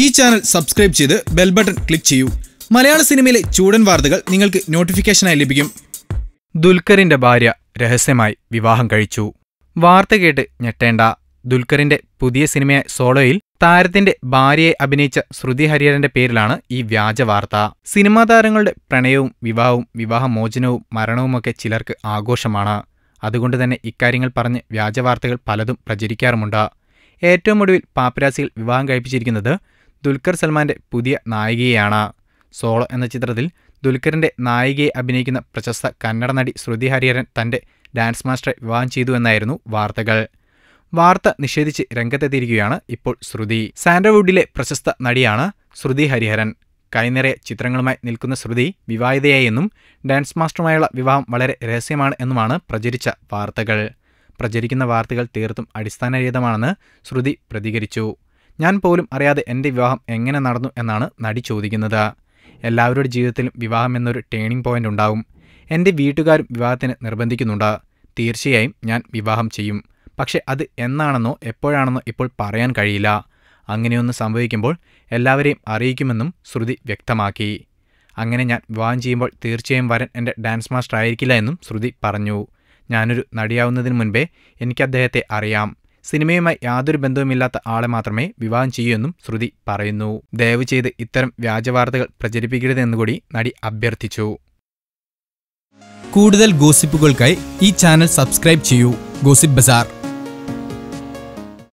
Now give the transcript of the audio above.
ഈ channel subscribe ചെയ്ത് bell button click ചെയ്യൂ മലയാള സിനിമയിലെ ചൂടൻ വാർത്തകൾ നിങ്ങൾക്ക് നോട്ടിഫിക്കേഷനായി ലഭിക്കും ദുൽഖറിന്റെ ഭാര്യ രഹസ്യമായി വിവാഹം കഴിച്ചു വാർത്ത കേട്ട് ഞെട്ടേണ്ട ദുൽഖറിന്റെ പുതിയ സിനിമയായ സോളോയിൽ താരത്തിന്റെ ഭാര്യയെ അഭിനയിച്ച ശ്രുതി ഹരിഹരന്റെ പേരിലാണ് ഈ വ്യാജ വാർത്ത സിനിമാ താരങ്ങളുടെ പ്രണയവും വിവാഹവും വിവാഹമോചനവും മരണവുമൊക്കെ ചിലർക്ക് ആഘോഷമാണ് അതുകൊണ്ട് തന്നെ ഇക്കാര്യങ്ങൾ പറഞ്ഞ് വ്യാജവാർത്തകൾ പലതും പ്രചരിക്കാറുമുണ്ട് ഏറ്റവും ഒടുവിൽ പാപ്പരാസിയിൽ വിവാഹം കഴിപ്പിച്ചിരിക്കുന്നത് ദുൽഖർ സൽമാൻ്റെ പുതിയ നായികയാണ് സോളോ എന്ന ചിത്രത്തിൽ ദുൽഖറിൻ്റെ നായികയെ അഭിനയിക്കുന്ന പ്രശസ്ത കന്നഡ നടി ശ്രുതി ഹരിഹരൻ തൻ്റെ ഡാൻസ് മാസ്റ്ററെ വിവാഹം ചെയ്തു എന്നായിരുന്നു വാർത്തകൾ വാർത്ത നിഷേധിച്ച് രംഗത്തെത്തിയിരിക്കുകയാണ് ഇപ്പോൾ ശ്രുതി സാൻഡർവുഡിലെ പ്രശസ്ത നടിയാണ് ശ്രുതി ഹരിഹരൻ കൈനിറയ ചിത്രങ്ങളുമായി നിൽക്കുന്ന ശ്രുതി വിവാഹിതയായെന്നും ഡാൻസ് മാസ്റ്ററുമായുള്ള വിവാഹം വളരെ രഹസ്യമാണ് എന്നുമാണ് പ്രചരിച്ച വാർത്തകൾ പ്രചരിക്കുന്ന വാർത്തകൾ തീർത്തും അടിസ്ഥാനരഹിതമാണെന്ന് ശ്രുതി പ്രതികരിച്ചു ഞാൻ പോലും അറിയാതെ എൻ്റെ വിവാഹം എങ്ങനെ നടന്നു എന്നാണ് നടി ചോദിക്കുന്നത് എല്ലാവരുടെ ജീവിതത്തിലും വിവാഹം എന്നൊരു ടേണിംഗ് പോയിന്റ് ഉണ്ടാവും എൻ്റെ വീട്ടുകാരും വിവാഹത്തിന് നിർബന്ധിക്കുന്നുണ്ട് തീർച്ചയായും ഞാൻ വിവാഹം ചെയ്യും പക്ഷേ അത് എന്നാണെന്നോ എപ്പോഴാണെന്നോ ഇപ്പോൾ പറയാൻ കഴിയില്ല അങ്ങനെയൊന്ന് സംഭവിക്കുമ്പോൾ എല്ലാവരെയും അറിയിക്കുമെന്നും ശ്രുതി വ്യക്തമാക്കി അങ്ങനെ ഞാൻ വിവാഹം ചെയ്യുമ്പോൾ തീർച്ചയായും വരൻ എൻ്റെ ഡാൻസ് മാസ്റ്റർ ആയിരിക്കില്ല എന്നും ശ്രുതി പറഞ്ഞു ഞാനൊരു നടിയാവുന്നതിന് മുൻപേ എനിക്ക് അദ്ദേഹത്തെ അറിയാം സിനിമയുമായി യാതൊരു ബന്ധവുമില്ലാത്ത ആളെ മാത്രമേ വിവാഹം ചെയ്യൂ എന്നും ശ്രുതി പറയുന്നു ദയവ് ചെയ്ത് ഇത്തരം വ്യാജവാർത്തകൾ പ്രചരിപ്പിക്കരുതെന്നുകൂടി നടി അഭ്യർത്ഥിച്ചു കൂടുതൽ ഗോസിപ്പുകൾക്കായി ഈ ചാനൽ സബ്സ്ക്രൈബ് ചെയ്യൂ ഗോസിപ്പ് ബസാർ